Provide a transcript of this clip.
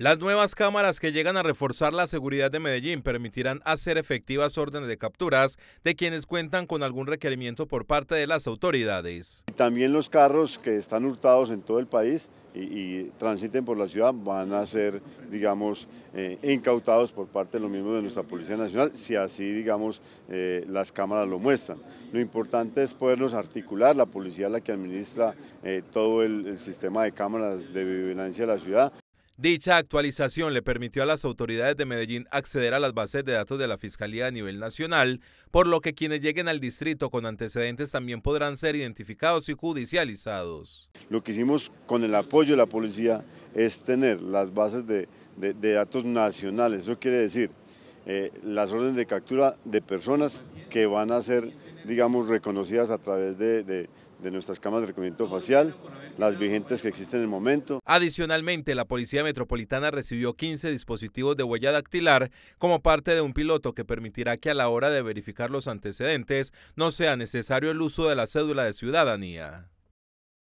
Las nuevas cámaras que llegan a reforzar la seguridad de Medellín permitirán hacer efectivas órdenes de capturas de quienes cuentan con algún requerimiento por parte de las autoridades. También los carros que están hurtados en todo el país y, transiten por la ciudad van a ser, digamos, eh, incautados por parte de los mismo de nuestra Policía Nacional, si así, digamos, eh, las cámaras lo muestran. Lo importante es podernos articular, la policía es la que administra eh, todo el sistema de cámaras de vigilancia de la ciudad. Dicha actualización le permitió a las autoridades de Medellín acceder a las bases de datos de la Fiscalía a nivel nacional, por lo que quienes lleguen al distrito con antecedentes también podrán ser identificados y judicializados. Lo que hicimos con el apoyo de la policía es tener las bases de, datos nacionales, eso quiere decir eh, las órdenes de captura de personas que van a ser, digamos, reconocidas a través de, de nuestras cámaras de reconocimiento facial las vigentes que existen en el momento. Adicionalmente, la Policía Metropolitana recibió 15 dispositivos de huella dactilar como parte de un piloto que permitirá que a la hora de verificar los antecedentes no sea necesario el uso de la cédula de ciudadanía.